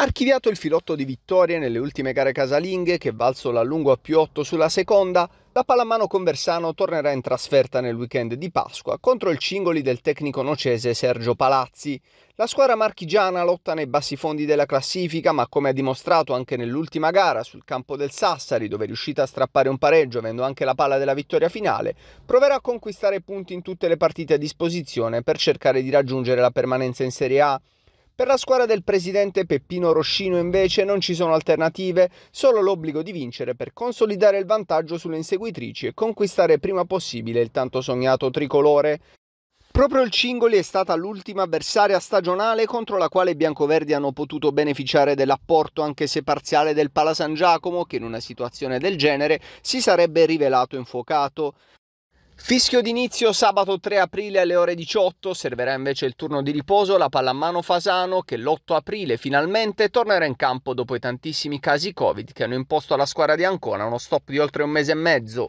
Archiviato il filotto di vittorie nelle ultime gare casalinghe che valso a lungo a più 8 sulla seconda, la pallamano Conversano tornerà in trasferta nel weekend di Pasqua contro il Cingoli del tecnico nocese Sergio Palazzi. La squadra marchigiana lotta nei bassi fondi della classifica, ma come ha dimostrato anche nell'ultima gara sul campo del Sassari, dove è riuscita a strappare un pareggio avendo anche la palla della vittoria finale, proverà a conquistare punti in tutte le partite a disposizione per cercare di raggiungere la permanenza in Serie A. Per la squadra del presidente Peppino Roscino invece non ci sono alternative, solo l'obbligo di vincere per consolidare il vantaggio sulle inseguitrici e conquistare prima possibile il tanto sognato tricolore. Proprio il Cingoli è stata l'ultima avversaria stagionale contro la quale i biancoverdi hanno potuto beneficiare dell'apporto anche se parziale del Pala San Giacomo che in una situazione del genere si sarebbe rivelato infuocato. Fischio d'inizio sabato 3 aprile alle ore 18, servirà invece il turno di riposo la pallamano Fasano che l'8 aprile finalmente tornerà in campo dopo i tantissimi casi Covid che hanno imposto alla squadra di Ancona uno stop di oltre un mese e mezzo.